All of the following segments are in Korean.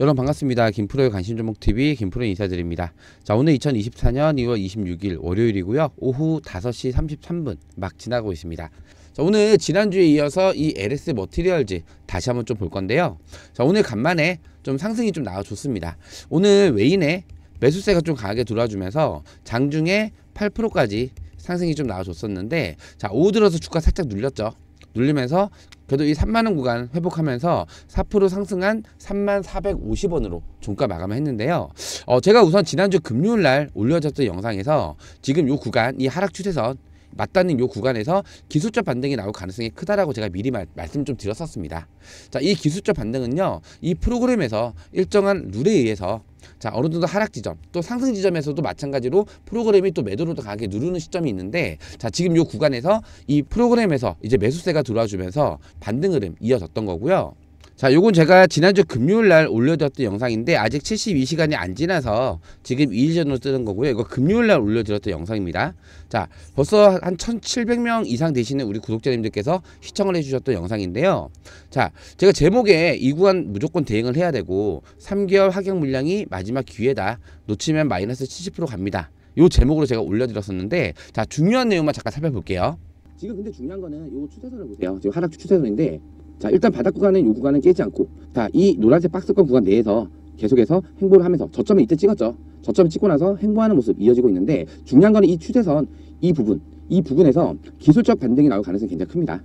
여러분 반갑습니다. 김프로의 관심 종목 TV 김프로 인사드립니다. 자, 오늘 2024년 2월 26일 월요일이고요. 오후 5시 33분 막 지나고 있습니다. 자, 오늘 지난주에 이어서 이 LS 머티리얼즈 다시 한번 좀 볼 건데요. 자, 오늘 간만에 좀 상승이 좀 나와줬습니다. 오늘 외인의 매수세가 좀 강하게 들어와주면서 장중에 8%까지 상승이 좀 나와줬었는데 자, 오후 들어서 주가 살짝 눌렸죠. 눌리면서 그래도 이 3만원 구간 회복하면서 4% 상승한 3만 450원으로 종가 마감을 했는데요. 어, 제가 우선 지난주 금요일 날 올려졌던 영상에서 지금 이 구간, 이 하락 추세선 맞닿는 이 구간에서 기술적 반등이 나올 가능성이 크다라고 제가 미리 말, 말씀 좀 드렸었습니다. 자, 이 기술적 반등은요, 이 프로그램에서 일정한 룰에 의해서 자 어느 정도 하락 지점 또 상승 지점에서도 마찬가지로 프로그램이 또 매도로 강하게 누르는 시점이 있는데 자 지금 요 구간에서 이 프로그램에서 이제 매수세가 들어와 주면서 반등 흐름 이어졌던 거고요. 자 요건 제가 지난주 금요일날 올려드렸던 영상인데 아직 72시간이 안 지나서 지금 2일 전으로 뜨는 거고요 이거 금요일날 올려드렸던 영상입니다 자 벌써 한 1700명 이상 되시는 우리 구독자님들께서 시청을 해주셨던 영상인데요 자 제가 제목에 이 구간 무조건 대응을 해야 되고 3개월 하격 물량이 마지막 기회다 놓치면 마이너스 70% 갑니다 요 제목으로 제가 올려드렸었는데 자 중요한 내용만 잠깐 살펴볼게요 지금 근데 중요한 거는 요 추세선을 보세요 지금 하락 추세선인데 자 일단 바닥 구간은 요 구간은 깨지 않고 자이 노란색 박스권 구간 내에서 계속해서 행보를 하면서 저점을 이때 찍었죠 저점 찍고 나서 행보하는 모습 이어지고 있는데 중요한 거는 이 추세선 이 부분 이 부분에서 기술적 반등이 나올 가능성이 굉장히 큽니다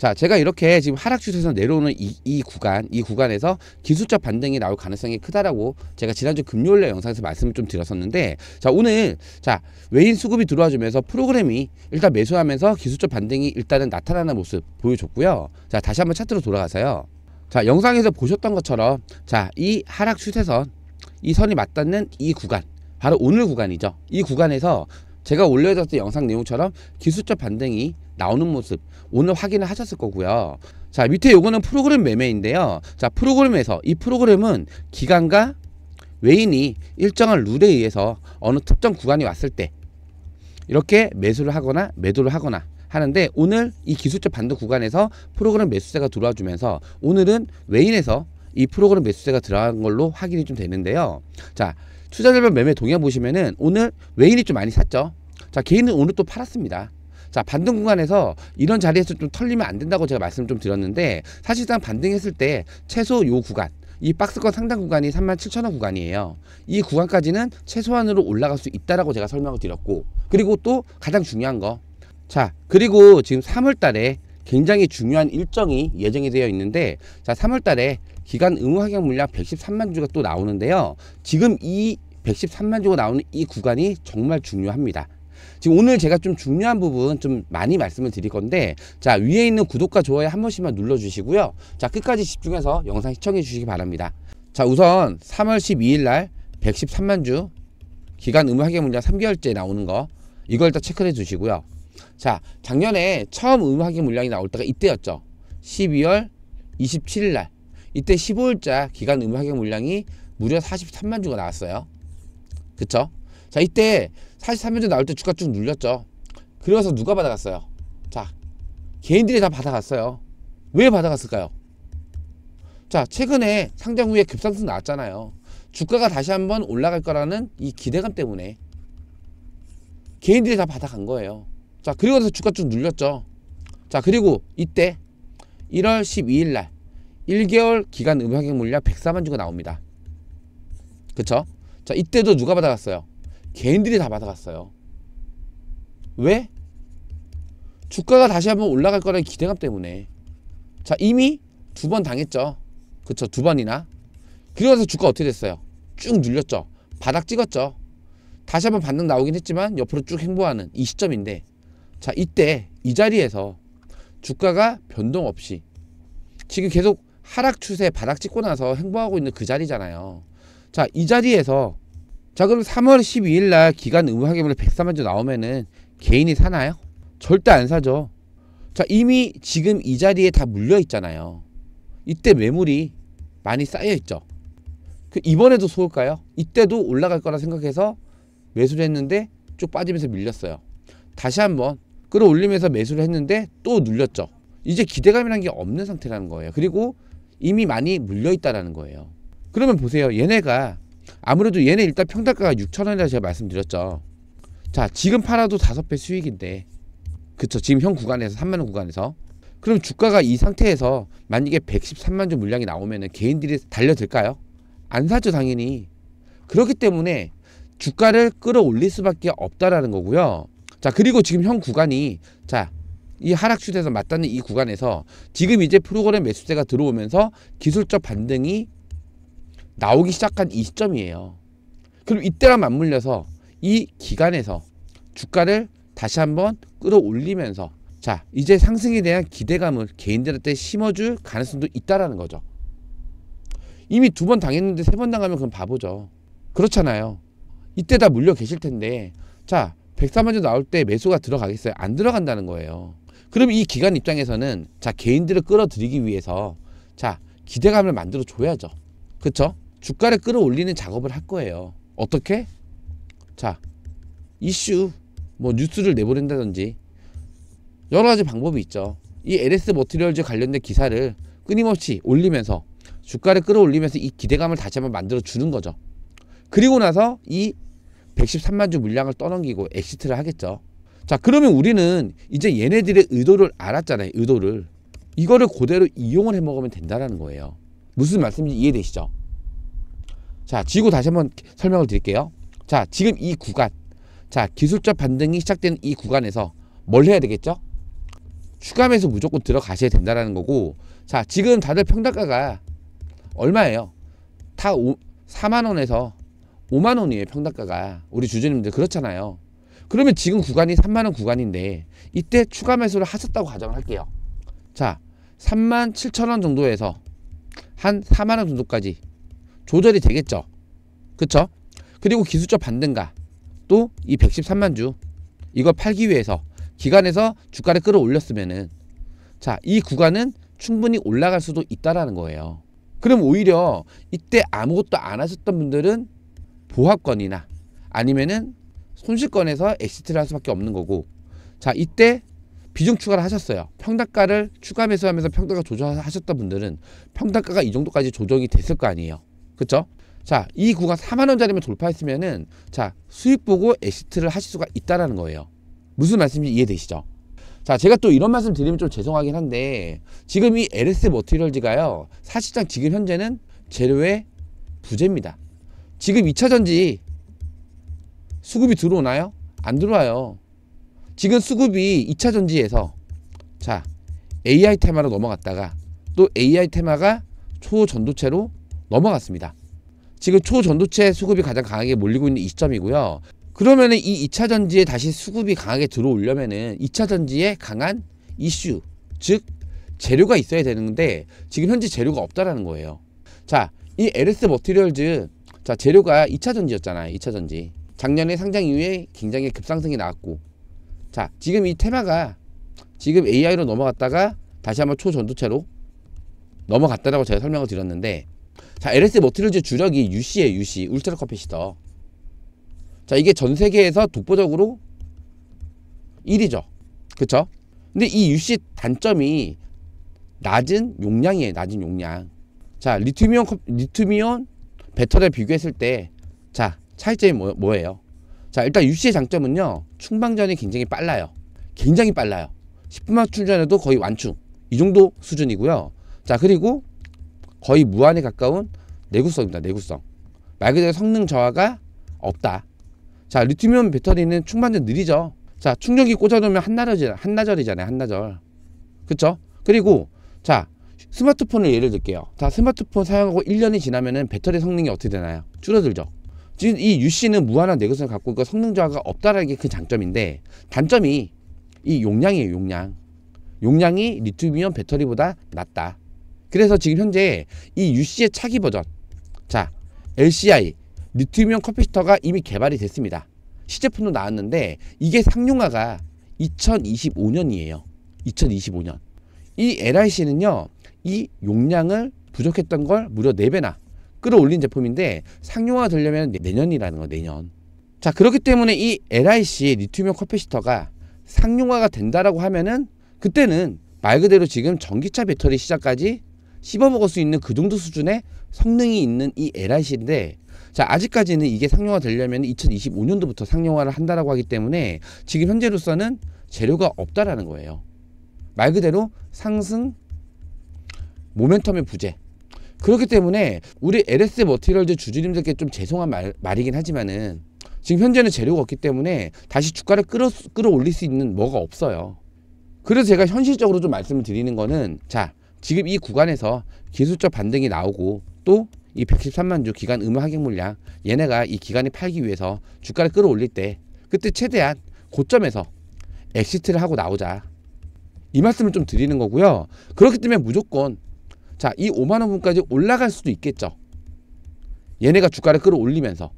자, 제가 이렇게 지금 하락 추세에서 내려오는 이, 이, 구간, 이 구간에서 기술적 반등이 나올 가능성이 크다라고 제가 지난주 금요일날 영상에서 말씀을 좀 드렸었는데, 자, 오늘, 자, 외인 수급이 들어와주면서 프로그램이 일단 매수하면서 기술적 반등이 일단은 나타나는 모습 보여줬고요. 자, 다시 한번 차트로 돌아가서요. 자, 영상에서 보셨던 것처럼, 자, 이 하락 추세선, 이 선이 맞닿는 이 구간, 바로 오늘 구간이죠. 이 구간에서 제가 올려줬던 영상 내용처럼 기술적 반등이 나오는 모습 오늘 확인을 하셨을 거고요. 자 밑에 요거는 프로그램 매매인데요. 자 프로그램에서 이 프로그램은 기간과 외인이 일정한 룰에 의해서 어느 특정 구간이 왔을 때 이렇게 매수를 하거나 매도를 하거나 하는데 오늘 이 기술적 반도 구간에서 프로그램 매수세가 들어와 주면서 오늘은 외인에서 이 프로그램 매수세가 들어간 걸로 확인이 좀 되는데요. 자 투자자별 매매 동향 보시면은 오늘 외인이 좀 많이 샀죠. 자 개인은 오늘 또 팔았습니다. 자 반등 구간에서 이런 자리에서 좀 털리면 안 된다고 제가 말씀 을좀 드렸는데 사실상 반등했을 때 최소 요 구간 이 박스권 상당 구간이 37,000원 구간이에요. 이 구간까지는 최소한으로 올라갈 수 있다라고 제가 설명을 드렸고 그리고 또 가장 중요한 거. 자, 그리고 지금 3월 달에 굉장히 중요한 일정이 예정이 되어 있는데 자, 3월 달에 기간 의무 확약 물량 113만 주가 또 나오는데요. 지금 이 113만 주가 나오는 이 구간이 정말 중요합니다. 지금 오늘 제가 좀 중요한 부분 좀 많이 말씀을 드릴 건데 자 위에 있는 구독과 좋아요 한 번씩만 눌러주시고요 자 끝까지 집중해서 영상 시청해 주시기 바랍니다 자 우선 3월 12일 날 113만 주 기간 음무 하계 물량 3개월째 나오는 거 이걸 다 체크해 주시고요 자 작년에 처음 음무하 물량이 나올 때가 이때였죠 12월 27일 날 이때 15일자 기간 음무하 물량이 무려 43만 주가 나왔어요 그쵸? 자 이때 43년 전 나올 때 주가 쭉 눌렸죠. 그래서 누가 받아갔어요? 자, 개인들이 다 받아갔어요. 왜 받아갔을까요? 자, 최근에 상장 후에 급상승 나왔잖아요. 주가가 다시 한번 올라갈 거라는 이 기대감 때문에 개인들이 다 받아간 거예요. 자, 그리고 나서 주가 쭉 눌렸죠. 자, 그리고 이때 1월 12일 날 1개월 기간 음향액 물량 104만 주가 나옵니다. 그쵸? 자, 이때도 누가 받아갔어요? 개인들이 다 받아갔어요. 왜? 주가가 다시 한번 올라갈 거라는 기대감 때문에. 자, 이미 두 번 당했죠. 그쵸, 두 번이나. 그리고 나서 주가 어떻게 됐어요? 쭉 눌렸죠. 바닥 찍었죠. 다시 한번 반등 나오긴 했지만 옆으로 쭉 행보하는 이 시점인데 자, 이때 이 자리에서 주가가 변동 없이 지금 계속 하락 추세 바닥 찍고 나서 행보하고 있는 그 자리잖아요. 자, 이 자리에서 자 그럼 3월 12일 날 기간 의무 확인물1 0 3만주 나오면은 개인이 사나요? 절대 안 사죠. 자 이미 지금 이 자리에 다 물려 있잖아요. 이때 매물이 많이 쌓여 있죠. 그 이번에도 속을까요? 이때도 올라갈 거라 생각해서 매수를 했는데 쭉 빠지면서 밀렸어요. 다시 한번 끌어올리면서 매수를 했는데 또 눌렸죠. 이제 기대감이란게 없는 상태라는 거예요. 그리고 이미 많이 물려 있다라는 거예요. 그러면 보세요. 얘네가 아무래도 얘네 일단 평단가가 6천원이라 제가 말씀드렸죠 자 지금 팔아도 5배 수익인데 그쵸 지금 현 구간에서 3만원 구간에서 그럼 주가가 이 상태에서 만약에 113만 주 물량이 나오면 개인들이 달려들까요? 안 사죠 당연히 그렇기 때문에 주가를 끌어올릴 수밖에 없다라는 거고요 자 그리고 지금 현 구간이 자 이 하락 추세에서 맞닿는 이 구간에서 지금 이제 프로그램 매수세가 들어오면서 기술적 반등이 나오기 시작한 이 시점이에요. 그럼 이때랑 맞물려서 이 기간에서 주가를 다시 한번 끌어올리면서 자 이제 상승에 대한 기대감을 개인들한테 심어줄 가능성도 있다라는 거죠. 이미 두 번 당했는데 세 번 당하면 그럼 바보죠. 그렇잖아요. 이때 다 물려 계실 텐데 자 103만주 나올 때 매수가 들어가겠어요? 안 들어간다는 거예요. 그럼 이 기관 입장에서는 자 개인들을 끌어들이기 위해서 자 기대감을 만들어 줘야죠. 그쵸 주가를 끌어올리는 작업을 할 거예요. 어떻게? 자, 이슈, 뭐 뉴스를 내보낸다든지 여러 가지 방법이 있죠. 이 LS 머티리얼즈 관련된 기사를 끊임없이 올리면서 주가를 끌어올리면서 이 기대감을 다시 한번 만들어 주는 거죠. 그리고 나서 이 113만 주 물량을 떠넘기고 엑시트를 하겠죠. 자, 그러면 우리는 이제 얘네들의 의도를 알았잖아요. 의도를. 이거를 그대로 이용을 해 먹으면 된다는 거예요. 무슨 말씀인지 이해되시죠? 자, 지구 다시 한번 설명을 드릴게요. 자, 지금 이 구간. 자, 기술적 반등이 시작된이 구간에서 뭘 해야 되겠죠? 추가매수 무조건 들어가셔야 된다라는 거고 자, 지금 다들 평당가가 얼마예요? 다 5, 4만원에서 5만원이에요, 평당가가. 우리 주주님들 그렇잖아요. 그러면 지금 구간이 3만원 구간인데 이때 추가 매수를 하셨다고 가정을 할게요. 자, 3만 7천원 정도에서 한 4만원 정도까지 조절이 되겠죠. 그쵸? 그리고 기술적 반등가 또 이 113만 주이거 팔기 위해서 기간에서 주가를 끌어올렸으면은 자이 구간은 충분히 올라갈 수도 있다라는 거예요. 그럼 오히려 이때 아무것도 안 하셨던 분들은 보합권이나 아니면은 손실권에서 엑시트를 할 수밖에 없는 거고 자 이때 비중 추가를 하셨어요. 평당가를 추가 매수하면서 평당가 조절하셨던 분들은 평당가가이 정도까지 조정이 됐을 거 아니에요. 그쵸? 자, 이 구간 4만원짜리면 돌파했으면은, 자, 수익 보고 엑시트를 하실 수가 있다라는 거예요. 무슨 말씀인지 이해되시죠? 자, 제가 또 이런 말씀 드리면 좀 죄송하긴 한데, 지금 이 LS 머티리얼즈가요, 사실상 지금 현재는 재료의 부재입니다. 지금 2차전지 수급이 들어오나요? 안 들어와요. 지금 수급이 2차전지에서, 자, AI 테마로 넘어갔다가, 또 AI 테마가 초전도체로 넘어갔습니다. 지금 초전도체 수급이 가장 강하게 몰리고 있는 이 시점이고요. 그러면은 이 2차 전지에 다시 수급이 강하게 들어오려면은 2차 전지에 강한 이슈, 즉 재료가 있어야 되는데 지금 현재 재료가 없다라는 거예요. 자, 이 LS 머티리얼즈 자, 재료가 2차 전지였잖아요. 2차 전지. 작년에 상장 이후에 굉장히 급상승이 나왔고 자, 지금 이 테마가 지금 AI로 넘어갔다가 다시 한번 초전도체로 넘어갔다라고 제가 설명을 드렸는데 자, LS 모리즈 주력이 UC에 UC, 울트라 커피시터 자, 이게 전 세계에서 독보적으로 1위죠. 그쵸? 근데 이 UC 단점이 낮은 용량이에요, 낮은 용량. 자, 리튬이온, 리튬이온 배터리 를 비교했을 때, 자, 차이점이 뭐, 뭐예요? 자, 일단 UC의 장점은요, 충방전이 굉장히 빨라요. 굉장히 빨라요. 10분만 충전해도 거의 완충. 이 정도 수준이고요. 자, 그리고 거의 무한에 가까운 내구성입니다. 내구성. 말 그대로 성능 저하가 없다. 자, 리튬이온 배터리는 충전도 느리죠. 자, 충전기 꽂아놓으면 한나절, 한나절이잖아요. 한나절. 그쵸? 그리고, 자, 스마트폰을 예를 들게요. 자, 스마트폰 사용하고 1년이 지나면은 배터리 성능이 어떻게 되나요? 줄어들죠. 지금 이 UC는 무한한 내구성을 갖고 있고 성능 저하가 없다라는 게 그 장점인데, 단점이 이 용량이에요, 용량. 용량이 리튬이온 배터리보다 낮다. 그래서 지금 현재 이 UC의 차기 버전 자 LCI 리튬이온 커피시터가 이미 개발이 됐습니다 시제품도 나왔는데 이게 상용화가 2025년이에요 2025년 이 LIC는요 이 용량을 부족했던 걸 무려 4배나 끌어올린 제품인데 상용화 되려면 내년이라는 거 내년 자 그렇기 때문에 이 LIC의 리튬이온 커피시터가 상용화가 된다라고 하면은 그때는 말 그대로 지금 전기차 배터리 시작까지 씹어먹을 수 있는 그 정도 수준의 성능이 있는 이 LRC인데 자 아직까지는 이게 상용화 되려면 2025년도부터 상용화를 한다라고 하기 때문에 지금 현재로서는 재료가 없다라는 거예요 말 그대로 상승 모멘텀의 부재 그렇기 때문에 우리 LS 머티리얼즈 주주님들께 좀 죄송한 말, 말이긴 하지만은 지금 현재는 재료가 없기 때문에 다시 주가를 끌어, 끌어올릴 수 있는 뭐가 없어요 그래서 제가 현실적으로 좀 말씀을 드리는 거는 자 지금 이 구간에서 기술적 반등이 나오고 또 이 113만 주 기간 의무 하객 물량 얘네가 이 기간에 팔기 위해서 주가를 끌어올릴 때 그때 최대한 고점에서 엑시트를 하고 나오자 이 말씀을 좀 드리는 거고요 그렇기 때문에 무조건 자 이 5만원 분까지 올라갈 수도 있겠죠 얘네가 주가를 끌어올리면서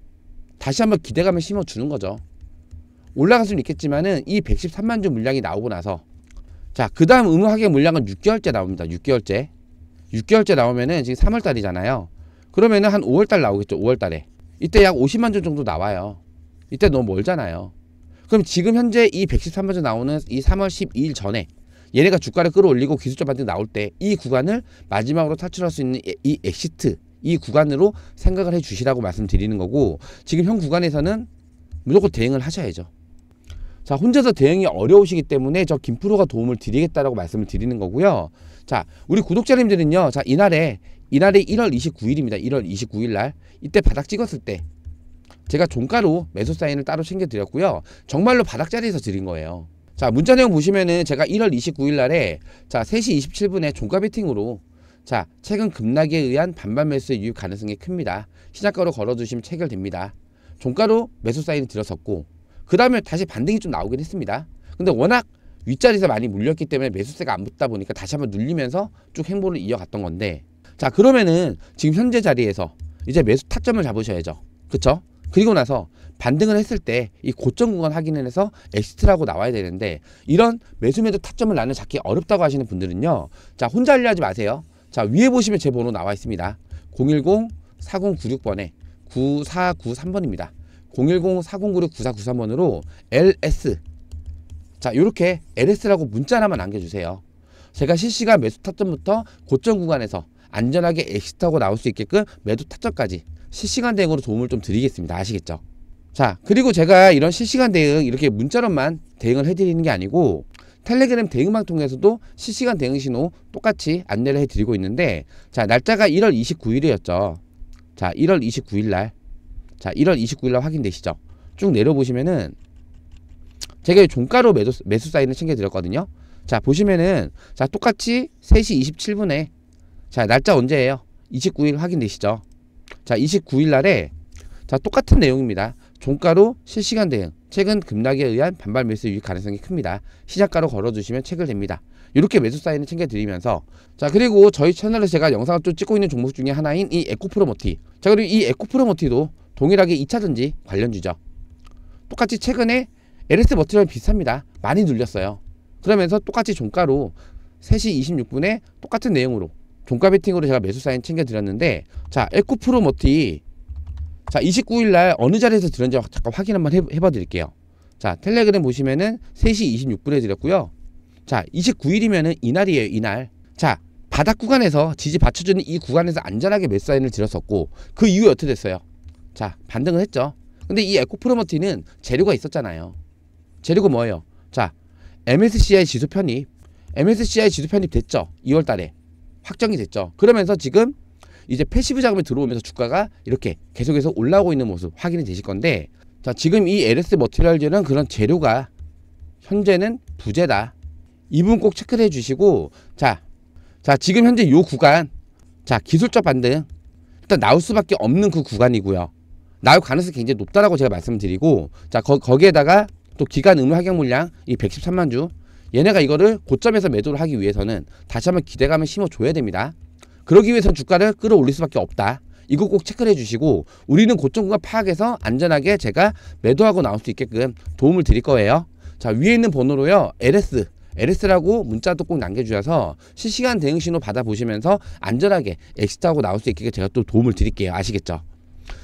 다시 한번 기대감을 심어주는 거죠 올라갈 수는 있겠지만은 이 113만 주 물량이 나오고 나서 자, 그 다음 의무 하계 물량은 6개월째 나옵니다. 6개월째. 6개월째 나오면은 지금 3월달이잖아요. 그러면은 한 5월달 나오겠죠. 5월달에. 이때 약 50만 전 정도 나와요. 이때 너무 멀잖아요. 그럼 지금 현재 이 113만 전 나오는 이 3월 12일 전에 얘네가 주가를 끌어올리고 기술자한테 나올 때 이 구간을 마지막으로 탈출할 수 있는 이 엑시트 이 구간으로 생각을 해 주시라고 말씀드리는 거고 지금 현 구간에서는 무조건 대응을 하셔야죠. 자 혼자서 대응이 어려우시기 때문에 저 김프로가 도움을 드리겠다라고 말씀을 드리는 거고요. 자 우리 구독자님들은요. 자 이날에 이날이 1월 29일입니다. 1월 29일 날 이때 바닥 찍었을 때 제가 종가로 매수 사인을 따로 챙겨드렸고요. 정말로 바닥 자리에서 드린 거예요. 자 문자 내용 보시면은 제가 1월 29일 날에 자 3시 27분에 종가 배팅으로자 최근 급락에 의한 반반 매수의 유입 가능성이 큽니다. 시작가로 걸어주시면 체결됩니다. 종가로 매수 사인을 드렸었고 그 다음에 다시 반등이 좀 나오긴 했습니다. 근데 워낙 윗자리에서 많이 물렸기 때문에 매수세가 안 붙다 보니까 다시 한번 눌리면서 쭉 행보를 이어갔던 건데 자 그러면은 지금 현재 자리에서 이제 매수 타점을 잡으셔야죠. 그쵸? 그리고 나서 반등을 했을 때 이 고점 구간 확인을 해서 엑시트라고 나와야 되는데 이런 매수 매도 타점을 나는 잡기 어렵다고 하시는 분들은요. 자 혼자 알려하지 마세요. 자 위에 보시면 제 번호 나와 있습니다. 010 4096번에 9493번입니다. 010-4096-9493번으로 LS 자 이렇게 LS라고 문자 하나만 남겨주세요. 제가 실시간 매수 타점부터 고점 구간에서 안전하게 엑시트하고 나올 수 있게끔 매도 타점까지 실시간 대응으로 도움을 좀 드리겠습니다. 아시겠죠? 자 그리고 제가 이런 실시간 대응 이렇게 문자로만 대응을 해드리는 게 아니고 텔레그램 대응망 통해서도 실시간 대응 신호 똑같이 안내를 해드리고 있는데 자 날짜가 1월 29일이었죠. 자 1월 29일 날자 1월 29일 날 확인되시죠 쭉 내려보시면은 제가 종가로 매도, 매수 사인을 챙겨드렸거든요 자 보시면은 자 똑같이 3시 27분에 자 날짜 언제예요 29일 확인되시죠 자 29일 날에 자 똑같은 내용입니다 종가로 실시간 대응 최근 급락에 의한 반발 매수 유익 가능성이 큽니다 시작가로 걸어주시면 책을 됩니다 이렇게 매수 사인을 챙겨드리면서 자 그리고 저희 채널에 제가 영상을 좀 찍고 있는 종목 중에 하나인 이 에코프로모티 자 그리고 이 에코프로모티도 동일하게 2차전지 관련 주죠. 똑같이 최근에 LS 버티랑 비슷합니다. 많이 눌렸어요. 그러면서 똑같이 종가로 3시 26분에 똑같은 내용으로 종가 배팅으로 제가 매수 사인 챙겨드렸는데 자 에코프로 머티 자 29일날 어느 자리에서 드렸는지 잠깐 확인 한번 해, 해봐 드릴게요 자 텔레그램 보시면은 3시 26분에 드렸고요 자 29일이면은 이날이에요 이날 자 바닥 구간에서 지지 받쳐주는 이 구간에서 안전하게 매수 사인을 드렸었고 그 이후에 어떻게 됐어요 자 반등을 했죠 근데 이 에코프로머티는 재료가 있었잖아요 재료가 뭐예요 자 MSCI 지수 편입 MSCI 지수 편입 됐죠 2월달에 확정이 됐죠 그러면서 지금 이제 패시브 자금이 들어오면서 주가가 이렇게 계속해서 올라오고 있는 모습 확인이 되실 건데 자 지금 이 LS 머티리얼즈는 그런 재료가 현재는 부재다 이분꼭 체크를 해주시고 자, 자 지금 현재 요 구간 자 기술적 반등 일단 나올 수밖에 없는 그 구간이고요 나올 가능성이 굉장히 높다라고 제가 말씀드리고 자 거, 거기에다가 또 기간 의무 하격 물량 이 113만 주 얘네가 이거를 고점에서 매도를 하기 위해서는 다시 한번 기대감을 심어줘야 됩니다. 그러기 위해서 주가를 끌어올릴 수밖에 없다. 이거 꼭 체크를 해주시고 우리는 고점 구간 파악해서 안전하게 제가 매도하고 나올 수 있게끔 도움을 드릴 거예요. 자 위에 있는 번호로요. LS LS라고 문자도 꼭 남겨주셔서 실시간 대응 신호 받아보시면서 안전하게 엑시트하고 나올 수 있게 제가 또 도움을 드릴게요. 아시겠죠?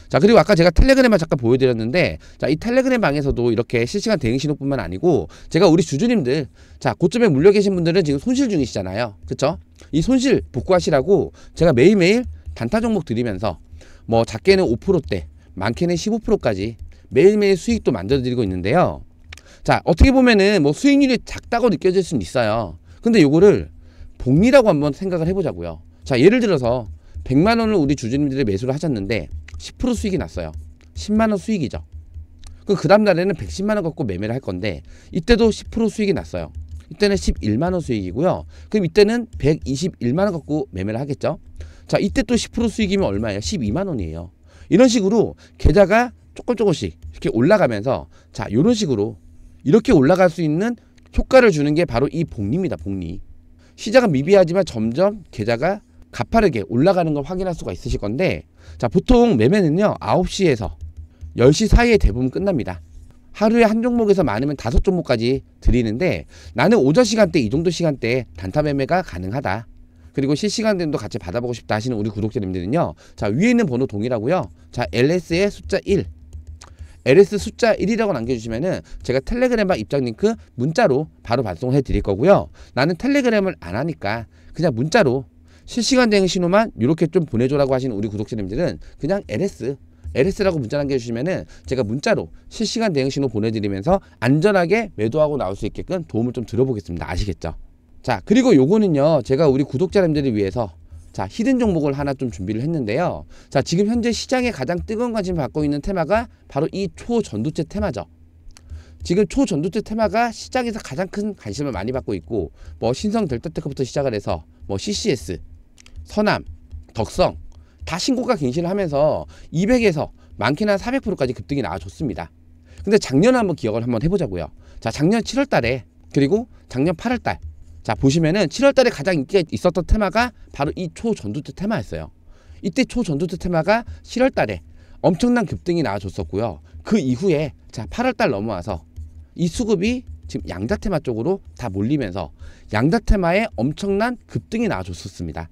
자 그리고 아까 제가 텔레그램만 잠깐 보여드렸는데 자 이 텔레그램 방에서도 이렇게 실시간 대응 신호뿐만 아니고 제가 우리 주주님들 자 고점에 물려 계신 분들은 지금 손실 중이시잖아요 그쵸 이 손실 복구하시라고 제가 매일매일 단타 종목 드리면서 뭐 작게는 5%대 많게는 15%까지 매일매일 수익도 만들어드리고 있는데요 자 어떻게 보면은 뭐 수익률이 작다고 느껴질 수는 있어요 근데 요거를 복리라고 한번 생각을 해보자고요 자 예를 들어서 100만원을 우리 주주님들이 매수를 하셨는데 10% 수익이 났어요. 10만원 수익이죠. 그 다음 날에는 110만원 갖고 매매를 할 건데 이때도 10% 수익이 났어요. 이때는 11만원 수익이고요. 그럼 이때는 121만원 갖고 매매를 하겠죠. 자 이때 또 10% 수익이면 얼마예요? 12만원이에요. 이런 식으로 계좌가 조금 조금씩 이렇게 올라가면서 자 이런 식으로 이렇게 올라갈 수 있는 효과를 주는 게 바로 이 복리입니다. 복리. 시작은 미비하지만 점점 계좌가 가파르게 올라가는 걸 확인할 수가 있으실 건데 자 보통 매매는요 9시에서 10시 사이에 대부분 끝납니다 하루에 한 종목에서 많으면 다섯 종목까지 드리는데 나는 오전 시간대 이 정도 시간대에 단타 매매가 가능하다 그리고 실시간 대금도 같이 받아보고 싶다 하시는 우리 구독자님들은요 자 위에 있는 번호 동일하고요 자 LS의 숫자 1 LS 숫자 1이라고 남겨주시면은 제가 텔레그램과 입장 링크 문자로 바로 발송해 드릴 거고요 나는 텔레그램을 안 하니까 그냥 문자로 실시간 대응 신호만 이렇게 좀 보내줘라고 하시는 우리 구독자님들은 그냥 LS LS라고 문자 남겨주시면은 제가 문자로 실시간 대응 신호 보내드리면서 안전하게 매도하고 나올 수 있게끔 도움을 좀 드려보겠습니다. 아시겠죠? 자 그리고 요거는요 제가 우리 구독자님들을 위해서 자 히든 종목을 하나 좀 준비를 했는데요. 자 지금 현재 시장에 가장 뜨거운 관심을 받고 있는 테마가 바로 이 초전도체 테마죠. 지금 초전도체 테마가 시장에서 가장 큰 관심을 많이 받고 있고 뭐 신성 델타 테크부터 시작을 해서 뭐 CCS 서남, 덕성 다 신고가 갱신을 하면서 200에서 많게는 400%까지 급등이 나와줬습니다. 근데 작년에 한번 기억을 한번 해보자고요. 자 작년 7월 달에 그리고 작년 8월 달. 자 보시면은 7월 달에 가장 인기가 있었던 테마가 바로 이 초전두트 테마였어요. 이때 초전두트 테마가 7월 달에 엄청난 급등이 나와줬었고요. 그 이후에 자 8월 달 넘어와서 이 수급이 지금 양자 테마 쪽으로 다 몰리면서 양자 테마에 엄청난 급등이 나와줬었습니다.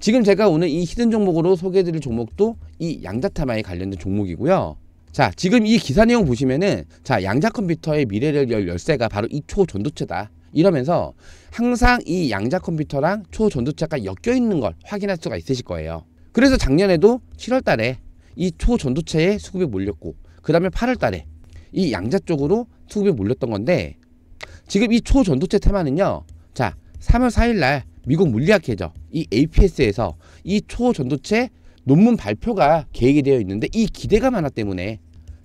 지금 제가 오늘 이 히든 종목으로 소개해드릴 종목도 이 양자타마에 관련된 종목이고요. 자 지금 이 기사 내용 보시면은 자 양자 컴퓨터의 미래를 열 열쇠가 바로 이 초전도체다 이러면서 항상 이 양자 컴퓨터랑 초전도체가 엮여 있는 걸 확인할 수가 있으실 거예요 그래서 작년에도 7월 달에 이 초전도체에 수급이 몰렸고 그 다음에 8월 달에 이 양자 쪽으로 수급이 몰렸던 건데 지금 이 초전도체 테마는요 자 3월 4일 날 미국 물리학회죠. 이 APS에서 이 초전도체 논문 발표가 계획이 되어 있는데 이기대가많나 때문에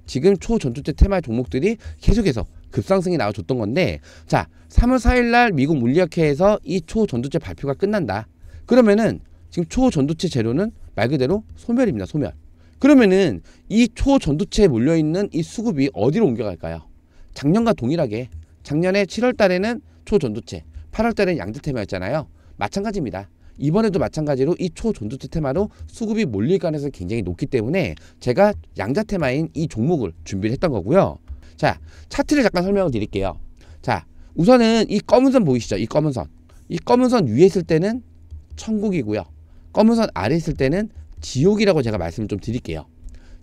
지금 초전도체 테마 의 종목들이 계속해서 급상승이 나와줬던 건데 자 3월 4일날 미국 물리학회에서 이 초전도체 발표가 끝난다. 그러면은 지금 초전도체 재료는 말 그대로 소멸입니다. 소멸. 그러면은 이 초전도체에 몰려있는 이 수급이 어디로 옮겨갈까요? 작년과 동일하게 작년에 7월 달에는 초전도체 8월 달에는 양자테마였잖아요. 마찬가지입니다. 이번에도 마찬가지로 이초존투투 테마로 수급이 몰릴 가능성이 굉장히 높기 때문에 제가 양자 테마인 이 종목을 준비를 했던 거고요. 자, 차트를 잠깐 설명을 드릴게요. 자, 우선은 이 검은 선 보이시죠? 이 검은 선. 이 검은 선 위에 있을 때는 천국이고요. 검은 선 아래 있을 때는 지옥이라고 제가 말씀을 좀 드릴게요.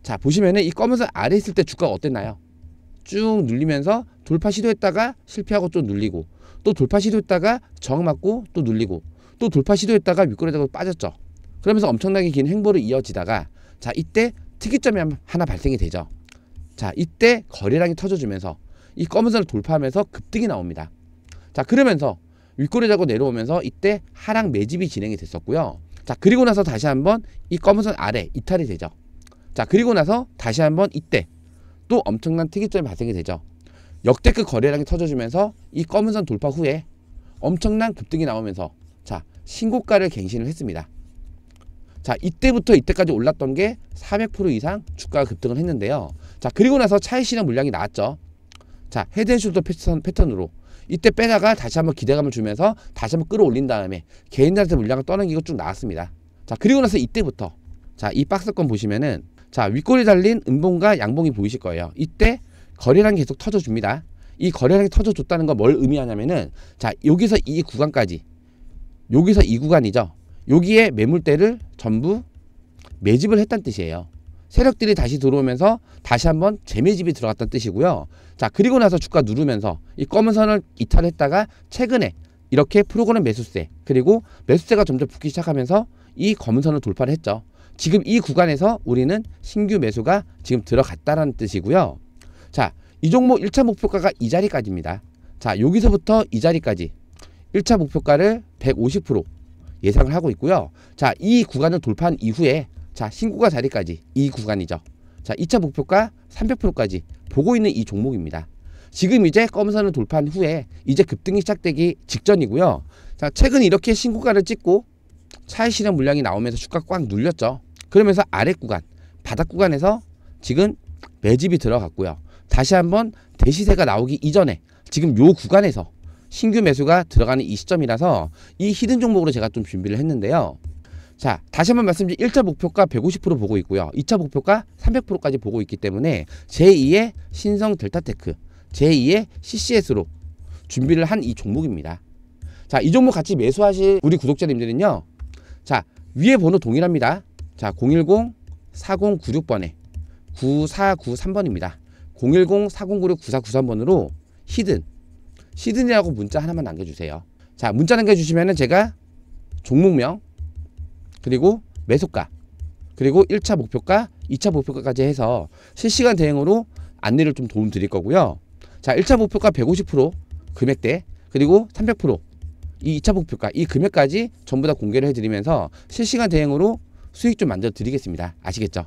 자, 보시면은 이 검은 선 아래 있을 때 주가가 어땠나요? 쭉 눌리면서 돌파 시도했다가 실패하고 좀 눌리고 또 돌파 시도했다가 정 맞고 또 눌리고 또 돌파 시도했다가 윗꼬리다가 빠졌죠. 그러면서 엄청나게 긴 행보로 이어지다가 자 이때 특이점이 하나 발생이 되죠. 자 이때 거래량이 터져주면서 이 검은선을 돌파하면서 급등이 나옵니다. 자 그러면서 윗꼬리 잡고 내려오면서 이때 하락 매집이 진행이 됐었고요. 자 그리고 나서 다시 한번 이 검은선 아래 이탈이 되죠. 자 그리고 나서 다시 한번 이때 또 엄청난 특이점이 발생이 되죠. 역대급 거래량이 터져주면서 이 검은선 돌파 후에 엄청난 급등이 나오면서 자 신고가를 갱신을 했습니다. 자 이때부터 이때까지 올랐던 게 400% 이상 주가가 급등을 했는데요. 자 그리고 나서 차이시나 물량이 나왔죠. 자 헤드앤숄더 패턴, 패턴으로 이때 빼다가 다시 한번 기대감을 주면서 다시 한번 끌어올린 다음에 개인들한테 물량을 떠넘기고 쭉 나왔습니다. 자 그리고 나서 이때부터 자 이 박스권 보시면은 자 윗골이 달린 음봉과 양봉이 보이실 거예요. 이때 거래량이 계속 터져줍니다. 이 거래량이 터져줬다는 건 뭘 의미하냐면은 자 여기서 이 구간까지 여기서 이 구간이죠. 여기에 매물대를 전부 매집을 했다는 뜻이에요. 세력들이 다시 들어오면서 다시 한번 재매집이 들어갔다는 뜻이고요. 자 그리고 나서 주가 누르면서 이 검은 선을 이탈했다가 최근에 이렇게 프로그램 매수세 그리고 매수세가 점점 붙기 시작하면서 이 검은 선을 돌파를 했죠. 지금 이 구간에서 우리는 신규 매수가 지금 들어갔다라는 뜻이고요. 자, 이 종목 1차 목표가가 이 자리까지입니다. 자, 여기서부터 이 자리까지 1차 목표가를 150% 예상을 하고 있고요. 자, 이 구간을 돌파한 이후에 자, 신고가 자리까지 이 구간이죠. 자, 2차 목표가 300%까지 보고 있는 이 종목입니다. 지금 이제 검선을 돌파한 후에 이제 급등이 시작되기 직전이고요. 자, 최근 이렇게 신고가를 찍고 차이 실현 물량이 나오면서 주가 꽉 눌렸죠. 그러면서 아래 구간, 바닥 구간에서 지금 매집이 들어갔고요. 다시 한번 대시세가 나오기 이전에 지금 요 구간에서 신규 매수가 들어가는 이 시점이라서 이 히든 종목으로 제가 좀 준비를 했는데요. 자 다시 한번 말씀드린 1차 목표가 150% 보고 있고요. 2차 목표가 300%까지 보고 있기 때문에 제2의 신성 델타테크 제2의 CCS로 준비를 한 이 종목입니다. 자 이 종목 같이 매수하실 우리 구독자님들은요. 자 위에 번호 동일합니다. 자 010-4096번에 9493번입니다. 010-4096-9493번으로 히든 시든이라고 문자 하나만 남겨주세요 자 문자 남겨주시면은 제가 종목명 그리고 매수가 그리고 1차 목표가 2차 목표가까지 해서 실시간 대행으로 안내를 좀 도움 드릴 거고요 자 1차 목표가 150% 금액대 그리고 300%, 이 2차 목표가 이 금액까지 전부 다 공개를 해드리면서 실시간 대행으로 수익 좀 만들어 드리겠습니다. 아시겠죠?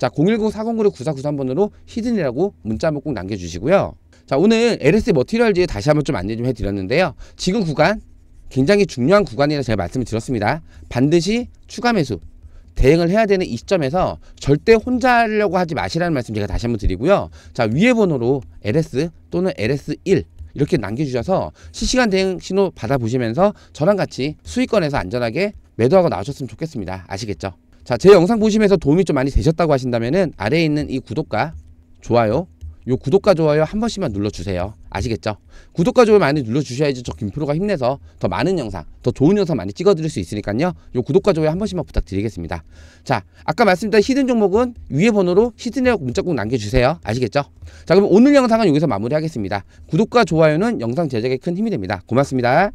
자 010-4096-9493번으로 히든이라고 문자 한번 꼭 남겨주시고요. 자 오늘 LS 머티리얼즈에 다시 한번 좀 안내 좀 해드렸는데요. 지금 구간 굉장히 중요한 구간이라 제가 말씀을 드렸습니다. 반드시 추가 매수 대응을 해야 되는 이 시점에서 절대 혼자 하려고 하지 마시라는 말씀 제가 다시 한번 드리고요. 자 위에 번호로 LS 또는 LS1 이렇게 남겨주셔서 실시간 대응 신호 받아보시면서 저랑 같이 수익권에서 안전하게 매도하고 나오셨으면 좋겠습니다. 아시겠죠? 자, 제 영상 보시면서 도움이 좀 많이 되셨다고 하신다면 아래에 있는 이 구독과 좋아요 요 구독과 좋아요 한 번씩만 눌러주세요 아시겠죠? 구독과 좋아요 많이 눌러주셔야지 저 김프로가 힘내서 더 많은 영상 더 좋은 영상 많이 찍어드릴 수 있으니까요 요 구독과 좋아요 한 번씩만 부탁드리겠습니다 자 아까 말씀드린 히든 종목은 위에 번호로 히든에라 문자 꼭 남겨주세요 아시겠죠? 자 그럼 오늘 영상은 여기서 마무리하겠습니다 구독과 좋아요는 영상 제작에 큰 힘이 됩니다 고맙습니다